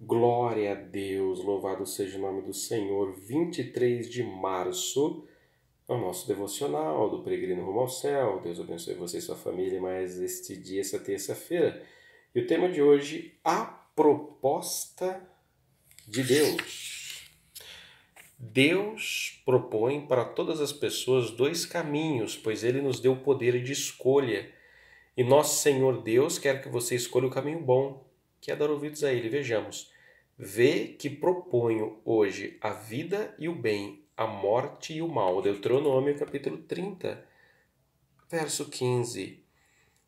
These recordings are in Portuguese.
Glória a Deus, louvado seja o nome do Senhor. 23 de março é o nosso devocional do Peregrino Rumo ao Céu. Deus abençoe você e sua família mais este dia, essa terça-feira. E o tema de hoje, a proposta de Deus. Deus propõe para todas as pessoas dois caminhos, pois ele nos deu o poder de escolha. E nosso Senhor Deus quer que você escolha o caminho bom, Quer é dar ouvidos a ele. Vejamos. Vê que proponho hoje a vida e o bem, a morte e o mal. Deuteronômio, capítulo 30, verso 15.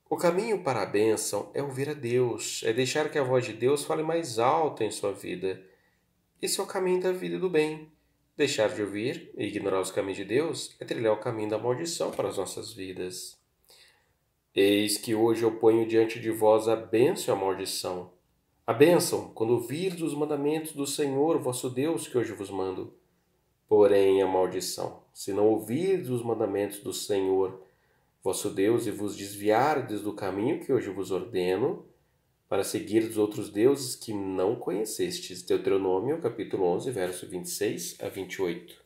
O caminho para a bênção é ouvir a Deus, é deixar que a voz de Deus fale mais alto em sua vida. Esse é o caminho da vida e do bem. Deixar de ouvir e ignorar os caminhos de Deus é trilhar o caminho da maldição para as nossas vidas. Eis que hoje eu ponho diante de vós a bênção e a maldição. A bênção, quando ouvirdes os mandamentos do Senhor vosso Deus, que hoje vos mando. Porém, a maldição, se não ouvirdes os mandamentos do Senhor vosso Deus e vos desviardes do caminho que hoje vos ordeno, para seguir os outros deuses que não conhecestes. Deuteronômio, capítulo 11, verso 26 a 28.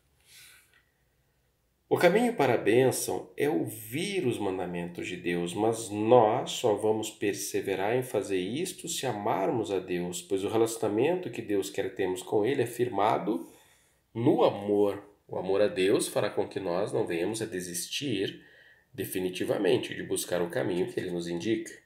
O caminho para a bênção é ouvir os mandamentos de Deus, mas nós só vamos perseverar em fazer isto se amarmos a Deus, pois o relacionamento que Deus quer termos com Ele é firmado no amor. O amor a Deus fará com que nós não venhamos a desistir definitivamente de buscar o caminho que Ele nos indica.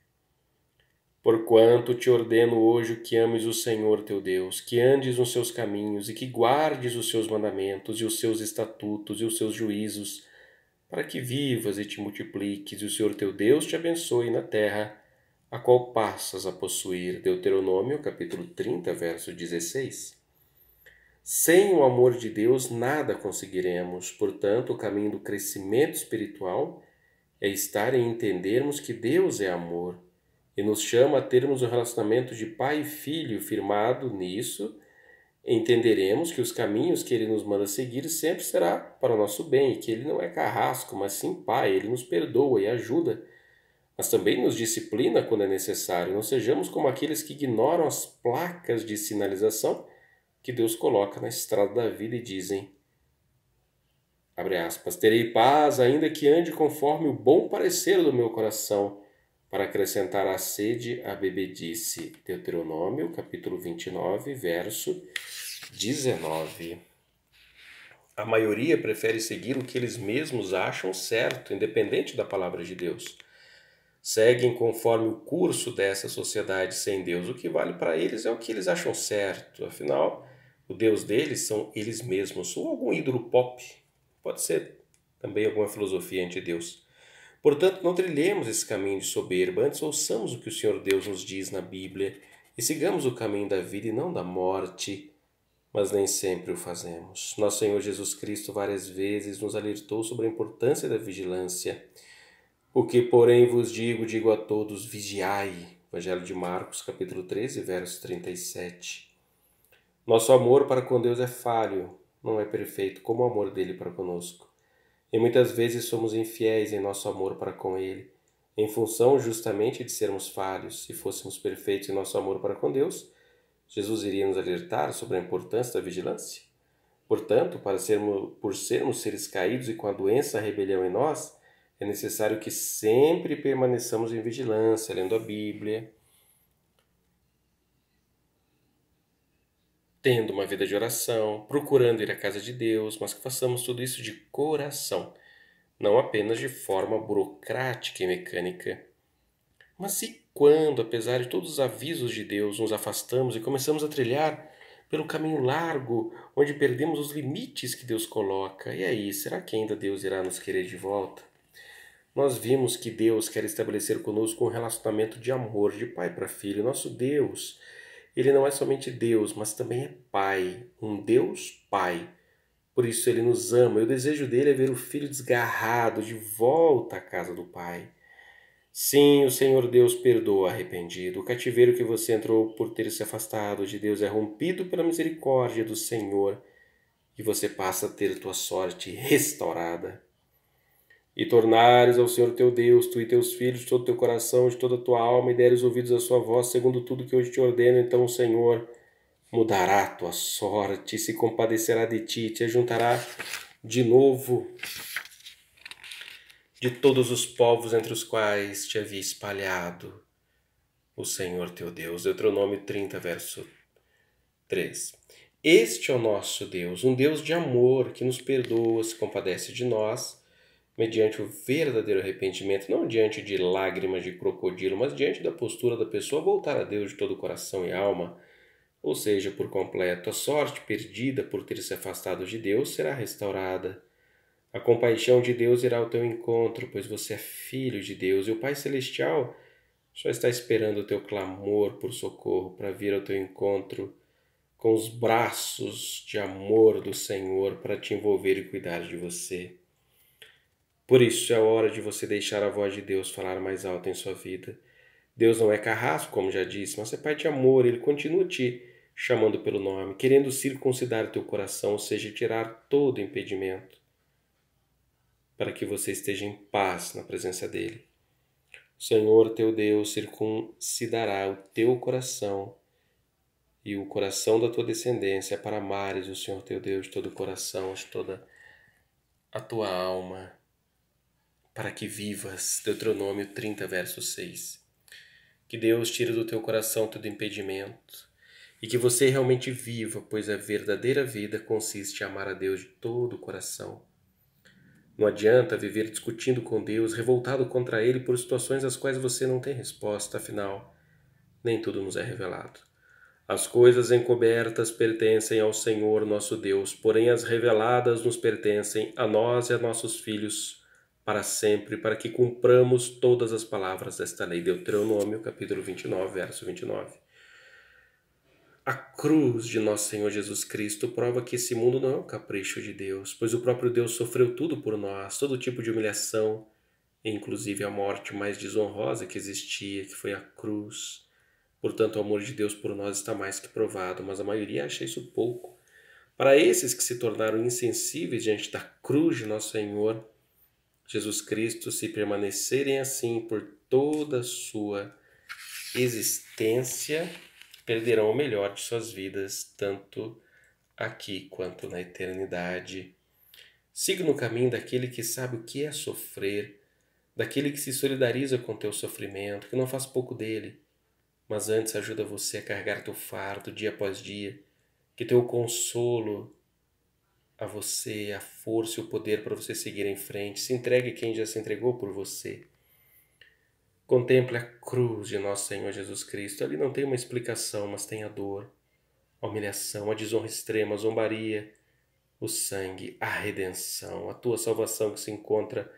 Porquanto te ordeno hoje que ames o Senhor teu Deus, que andes nos seus caminhos e que guardes os seus mandamentos e os seus estatutos e os seus juízos, para que vivas e te multipliques e o Senhor teu Deus te abençoe na terra, a qual passas a possuir. Deuteronômio, capítulo 30, verso 16. Sem o amor de Deus nada conseguiremos, portanto, o caminho do crescimento espiritual é estar em entendermos que Deus é amor e nos chama a termos o relacionamento de pai e filho firmado nisso, entenderemos que os caminhos que ele nos manda seguir sempre será para o nosso bem, e que ele não é carrasco, mas sim pai, ele nos perdoa e ajuda, mas também nos disciplina quando é necessário. Não sejamos como aqueles que ignoram as placas de sinalização que Deus coloca na estrada da vida e dizem Aspas, terei paz, ainda que ande conforme o bom parecer do meu coração, para acrescentar à sede a bebedice. Deuteronômio, capítulo 29, verso 19. A maioria prefere seguir o que eles mesmos acham certo, independente da palavra de Deus. Seguem conforme o curso dessa sociedade sem Deus. O que vale para eles é o que eles acham certo. Afinal, o Deus deles são eles mesmos, ou algum ídolo pop. Pode ser também alguma filosofia anti-Deus. Portanto, não trilhemos esse caminho de soberba, antes ouçamos o que o Senhor Deus nos diz na Bíblia e sigamos o caminho da vida e não da morte, mas nem sempre o fazemos. Nosso Senhor Jesus Cristo várias vezes nos alertou sobre a importância da vigilância. O que, porém, vos digo, digo a todos: vigiai. Evangelho de Marcos, capítulo 13, verso 37. Nosso amor para com Deus é falho, não é perfeito como o amor dele para conosco e muitas vezes somos infiéis em nosso amor para com Ele, em função justamente de sermos falhos. Se fôssemos perfeitos em nosso amor para com Deus, Jesus iria nos alertar sobre a importância da vigilância. Portanto, para sermos, por sermos seres caídos e com a doença a rebelião em nós, é necessário que sempre permaneçamos em vigilância, lendo a Bíblia, tendo uma vida de oração, procurando ir à casa de Deus, mas que façamos tudo isso de coração, não apenas de forma burocrática e mecânica. Mas e quando, apesar de todos os avisos de Deus, nos afastamos e começamos a trilhar pelo caminho largo, onde perdemos os limites que Deus coloca? E aí, será que ainda Deus irá nos querer de volta? Nós vimos que Deus quer estabelecer conosco um relacionamento de amor de pai para filho. Nosso Deus ele não é somente Deus, mas também é Pai, um Deus Pai. Por isso ele nos ama. E o desejo dele é ver o filho desgarrado de volta à casa do Pai. Sim, o Senhor Deus perdoa arrependido. O cativeiro que você entrou por ter se afastado de Deus é rompido pela misericórdia do Senhor e você passa a ter tua sorte restaurada e tornares ao Senhor teu Deus, tu e teus filhos, de todo teu coração, de toda a tua alma, e deres ouvidos à sua voz, segundo tudo que hoje te ordeno, então o Senhor mudará a tua sorte, se compadecerá de ti, te ajuntará de novo de todos os povos entre os quais te havia espalhado o Senhor teu Deus. Deuteronômio 30, verso 3. Este é o nosso Deus, um Deus de amor que nos perdoa, se compadece de nós mediante o verdadeiro arrependimento, não diante de lágrimas de crocodilo, mas diante da postura da pessoa voltar a Deus de todo o coração e alma, ou seja, por completo, a sorte perdida por ter se afastado de Deus será restaurada. A compaixão de Deus irá ao teu encontro, pois você é filho de Deus e o Pai Celestial só está esperando o teu clamor por socorro para vir ao teu encontro com os braços de amor do Senhor para te envolver e cuidar de você. Por isso é hora de você deixar a voz de Deus falar mais alto em sua vida. Deus não é carrasco, como já disse, mas é pai de amor, ele continua te chamando pelo nome, querendo circuncidar o teu coração, ou seja, tirar todo impedimento, para que você esteja em paz na presença dele. O Senhor teu Deus circuncidará o teu coração e o coração da tua descendência para amares o Senhor teu Deus de todo o coração, de toda a tua alma para que vivas. Deuteronômio 30, verso 6. Que Deus tire do teu coração todo impedimento e que você realmente viva, pois a verdadeira vida consiste em amar a Deus de todo o coração. Não adianta viver discutindo com Deus, revoltado contra Ele por situações às quais você não tem resposta, afinal, nem tudo nos é revelado. As coisas encobertas pertencem ao Senhor nosso Deus, porém as reveladas nos pertencem a nós e a nossos filhos para sempre, para que cumpramos todas as palavras desta lei. Deuteronômio, capítulo 29, verso 29. A cruz de nosso Senhor Jesus Cristo prova que esse mundo não é um capricho de Deus, pois o próprio Deus sofreu tudo por nós, todo tipo de humilhação, inclusive a morte mais desonrosa que existia, que foi a cruz. Portanto, o amor de Deus por nós está mais que provado, mas a maioria acha isso pouco. Para esses que se tornaram insensíveis diante da cruz de nosso Senhor, Jesus Cristo, se permanecerem assim por toda a sua existência, perderão o melhor de suas vidas, tanto aqui quanto na eternidade. Siga no caminho daquele que sabe o que é sofrer, daquele que se solidariza com teu sofrimento, que não faz pouco dele, mas antes ajuda você a carregar teu fardo dia após dia, que teu consolo a você a força e o poder para você seguir em frente. Se entregue quem já se entregou por você. Contemple a cruz de nosso Senhor Jesus Cristo. Ali não tem uma explicação, mas tem a dor, a humilhação, a desonra extrema, a zombaria, o sangue, a redenção, a tua salvação que se encontra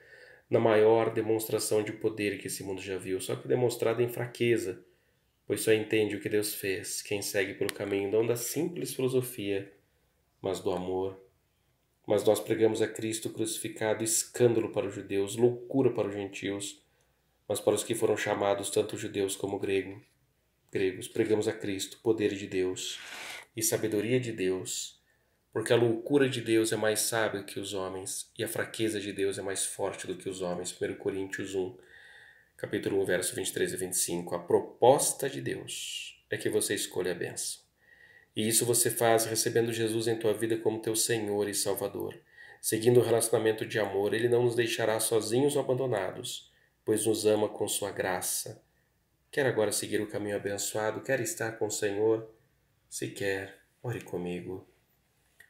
na maior demonstração de poder que esse mundo já viu, só que demonstrada em fraqueza, pois só entende o que Deus fez quem segue pelo caminho não da simples filosofia, mas do amor mas nós pregamos a Cristo crucificado, escândalo para os judeus, loucura para os gentios, mas para os que foram chamados, tanto judeus como grego, gregos, pregamos a Cristo, poder de Deus e sabedoria de Deus, porque a loucura de Deus é mais sábia que os homens e a fraqueza de Deus é mais forte do que os homens. 1 Coríntios 1, capítulo 1, verso 23 e 25. A proposta de Deus é que você escolha a benção. E isso você faz recebendo Jesus em tua vida como teu Senhor e Salvador. Seguindo o relacionamento de amor, ele não nos deixará sozinhos ou abandonados, pois nos ama com sua graça. Quer agora seguir o caminho abençoado? Quer estar com o Senhor? Se quer, ore comigo.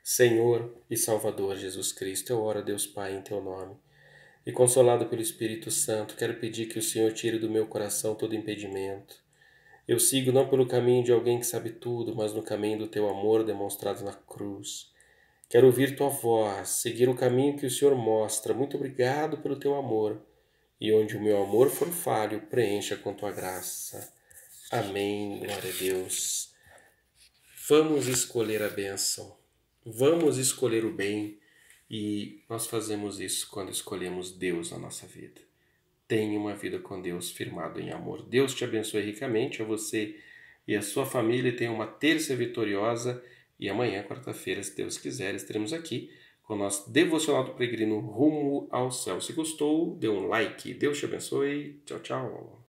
Senhor e Salvador Jesus Cristo, eu oro, Deus Pai, em teu nome. E consolado pelo Espírito Santo, quero pedir que o Senhor tire do meu coração todo impedimento eu sigo não pelo caminho de alguém que sabe tudo, mas no caminho do teu amor demonstrado na cruz. Quero ouvir tua voz, seguir o caminho que o Senhor mostra. Muito obrigado pelo teu amor. E onde o meu amor for falho, preencha com tua graça. Amém. Glória a Deus. Vamos escolher a bênção. Vamos escolher o bem. E nós fazemos isso quando escolhemos Deus na nossa vida. Tenha uma vida com Deus firmado em amor. Deus te abençoe ricamente, a você e a sua família. Tenha uma terça vitoriosa e amanhã, quarta-feira, se Deus quiser, estaremos aqui com o nosso devocional do peregrino rumo ao céu. Se gostou, dê um like. Deus te abençoe. Tchau, tchau.